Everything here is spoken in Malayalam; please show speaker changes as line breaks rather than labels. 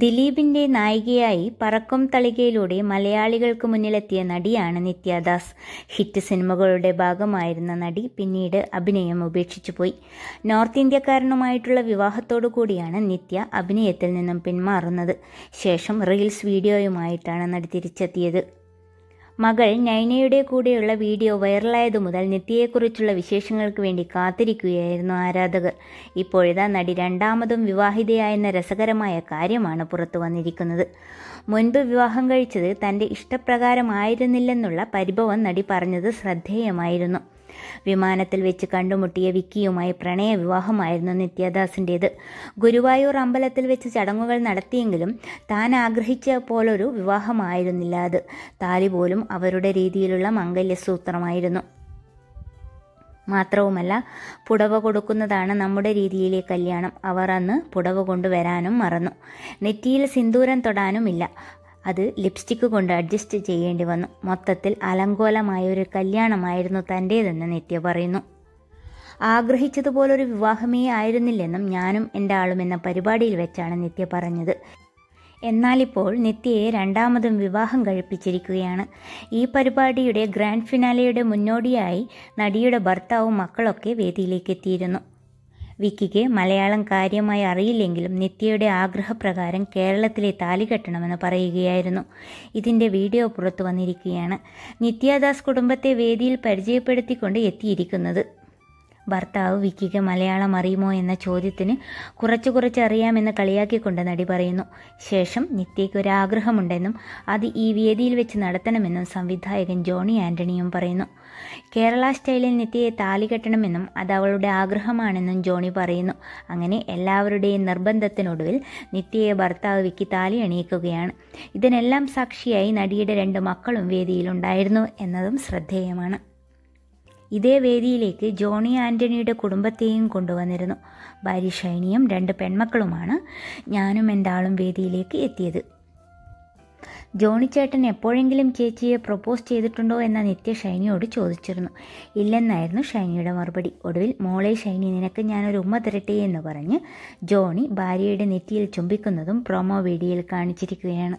ദിലീപിന്റെ നായികയായി പറക്കും തളികയിലൂടെ മലയാളികൾക്ക് മുന്നിലെത്തിയ നടിയാണ് നിത്യദാസ് ഹിറ്റ് സിനിമകളുടെ ഭാഗമായിരുന്ന നടി പിന്നീട് അഭിനയം ഉപേക്ഷിച്ചു പോയി നോർത്ത് ഇന്ത്യക്കാരനുമായിട്ടുള്ള വിവാഹത്തോടു കൂടിയാണ് നിത്യ അഭിനയത്തിൽ നിന്നും പിന്മാറുന്നത് ശേഷം റീൽസ് വീഡിയോയുമായിട്ടാണ് നടി തിരിച്ചെത്തിയത് മകൾ നൈനയുടെ കൂടെയുള്ള വീഡിയോ വൈറലായതു മുതൽ നിത്യയെക്കുറിച്ചുള്ള വിശേഷങ്ങൾക്ക് വേണ്ടി കാത്തിരിക്കുകയായിരുന്നു ആരാധകർ ഇപ്പോഴിതാ നടി രണ്ടാമതും വിവാഹിതയായെന്ന രസകരമായ കാര്യമാണ് പുറത്തു വന്നിരിക്കുന്നത് മുൻപ് വിവാഹം കഴിച്ചത് തൻ്റെ ഇഷ്ടപ്രകാരമായിരുന്നില്ലെന്നുള്ള പരിഭവം നടി പറഞ്ഞത് ശ്രദ്ധേയമായിരുന്നു വിമാനത്തിൽ വെച്ച് കണ്ടുമുട്ടിയ വിക്കിയുമായി പ്രണയ വിവാഹമായിരുന്നു നിത്യദാസിൻ്റേത് ഗുരുവായൂർ അമ്പലത്തിൽ വെച്ച് ചടങ്ങുകൾ നടത്തിയെങ്കിലും താൻ ആഗ്രഹിച്ച പോലൊരു വിവാഹമായിരുന്നില്ല അത് താലി പോലും അവരുടെ രീതിയിലുള്ള മംഗല്യസൂത്രമായിരുന്നു മാത്രവുമല്ല പുടവ കൊടുക്കുന്നതാണ് നമ്മുടെ രീതിയിലെ കല്യാണം അവർ അന്ന് പുടവ കൊണ്ടുവരാനും മറന്നു നെറ്റിയിൽ സിന്ദൂരം തൊടാനുമില്ല അത് ലിപ്സ്റ്റിക് കൊണ്ട് അഡ്ജസ്റ്റ് ചെയ്യേണ്ടി വന്നു മൊത്തത്തിൽ അലങ്കോലമായ ഒരു കല്യാണമായിരുന്നു തൻ്റേതെന്ന് നിത്യ പറയുന്നു ആഗ്രഹിച്ചതുപോലൊരു വിവാഹമേ ആയിരുന്നില്ലെന്നും ഞാനും എൻ്റെ ആളും എന്ന പരിപാടിയിൽ വെച്ചാണ് നിത്യ പറഞ്ഞത് എന്നാലിപ്പോൾ നിത്യയെ രണ്ടാമതും വിവാഹം കഴിപ്പിച്ചിരിക്കുകയാണ് ഈ പരിപാടിയുടെ ഗ്രാൻഡ് ഫിനാലയുടെ മുന്നോടിയായി നടിയുടെ ഭർത്താവും മക്കളൊക്കെ വേദിയിലേക്ക് എത്തിയിരുന്നു വിക്കിക്ക് മലയാളം കാര്യമായി അറിയില്ലെങ്കിലും നിത്യയുടെ ആഗ്രഹപ്രകാരം കേരളത്തിലെ താലി കെട്ടണമെന്ന് പറയുകയായിരുന്നു ഇതിൻ്റെ വീഡിയോ പുറത്തു വന്നിരിക്കുകയാണ് നിത്യദാസ് കുടുംബത്തെ വേദിയിൽ പരിചയപ്പെടുത്തിക്കൊണ്ട് എത്തിയിരിക്കുന്നത് ഭർത്താവ് വിക്കിക്ക് മലയാളം അറിയുമോ എന്ന ചോദ്യത്തിന് കുറച്ചു കുറച്ച് അറിയാമെന്ന് കളിയാക്കിക്കൊണ്ട് നടി പറയുന്നു ശേഷം നിത്യയ്ക്ക് ഒരാഗ്രഹമുണ്ടെന്നും അത് ഈ വേദിയിൽ വെച്ച് നടത്തണമെന്നും സംവിധായകൻ ജോണി ആന്റണിയും പറയുന്നു കേരള സ്റ്റൈലിൽ നിത്യയെ താലി കെട്ടണമെന്നും അത് അവളുടെ ആഗ്രഹമാണെന്നും ജോണി പറയുന്നു അങ്ങനെ എല്ലാവരുടെയും നിർബന്ധത്തിനൊടുവിൽ നിത്യയെ ഭർത്താവ് വിക്കി താലി അണിയിക്കുകയാണ് ഇതിനെല്ലാം സാക്ഷിയായി നടിയുടെ രണ്ട് മക്കളും വേദിയിലുണ്ടായിരുന്നു എന്നതും ശ്രദ്ധേയമാണ് ഇതേ വേദിയിലേക്ക് ജോണി ആൻ്റണിയുടെ കുടുംബത്തെയും കൊണ്ടുവന്നിരുന്നു ഭാര്യ ഷൈനിയും രണ്ട് പെൺമക്കളുമാണ് ഞാനും എൻ്റെ ആളും വേദിയിലേക്ക് എത്തിയത് ജോണി ചേട്ടൻ എപ്പോഴെങ്കിലും ചേച്ചിയെ പ്രപ്പോസ് ചെയ്തിട്ടുണ്ടോ എന്ന നിത്യ ഷൈനിയോട് ചോദിച്ചിരുന്നു ഇല്ലെന്നായിരുന്നു ഷൈനിയുടെ മറുപടി ഒടുവിൽ മോളെ ഷൈനി നിനക്ക് ഞാനൊരു ഉമ്മ തരട്ടെ എന്ന് പറഞ്ഞ് ജോണി ഭാര്യയുടെ നെറ്റിയിൽ ചുംബിക്കുന്നതും പ്രൊമോ വീഡിയോയിൽ കാണിച്ചിരിക്കുകയാണ്